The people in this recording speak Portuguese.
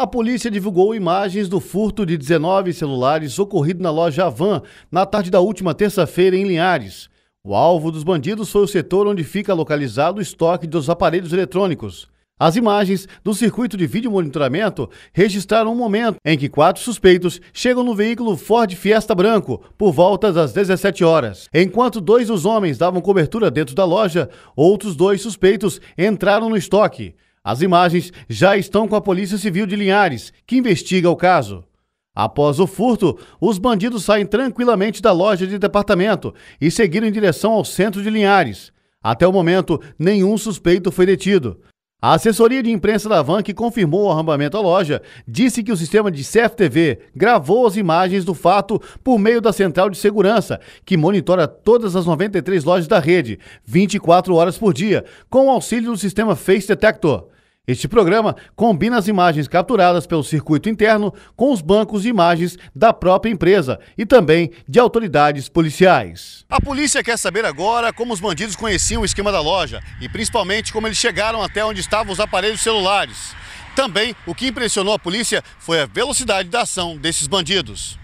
A polícia divulgou imagens do furto de 19 celulares ocorrido na loja Avan na tarde da última terça-feira em Linhares. O alvo dos bandidos foi o setor onde fica localizado o estoque dos aparelhos eletrônicos. As imagens do circuito de vídeo monitoramento registraram um momento em que quatro suspeitos chegam no veículo Ford Fiesta branco por volta das 17 horas. Enquanto dois dos homens davam cobertura dentro da loja, outros dois suspeitos entraram no estoque. As imagens já estão com a Polícia Civil de Linhares, que investiga o caso. Após o furto, os bandidos saem tranquilamente da loja de departamento e seguiram em direção ao centro de Linhares. Até o momento, nenhum suspeito foi detido. A assessoria de imprensa da Van, que confirmou o arrombamento à loja, disse que o sistema de CFTV gravou as imagens do fato por meio da central de segurança, que monitora todas as 93 lojas da rede, 24 horas por dia, com o auxílio do sistema Face Detector. Este programa combina as imagens capturadas pelo circuito interno com os bancos de imagens da própria empresa e também de autoridades policiais. A polícia quer saber agora como os bandidos conheciam o esquema da loja e principalmente como eles chegaram até onde estavam os aparelhos celulares. Também o que impressionou a polícia foi a velocidade da ação desses bandidos.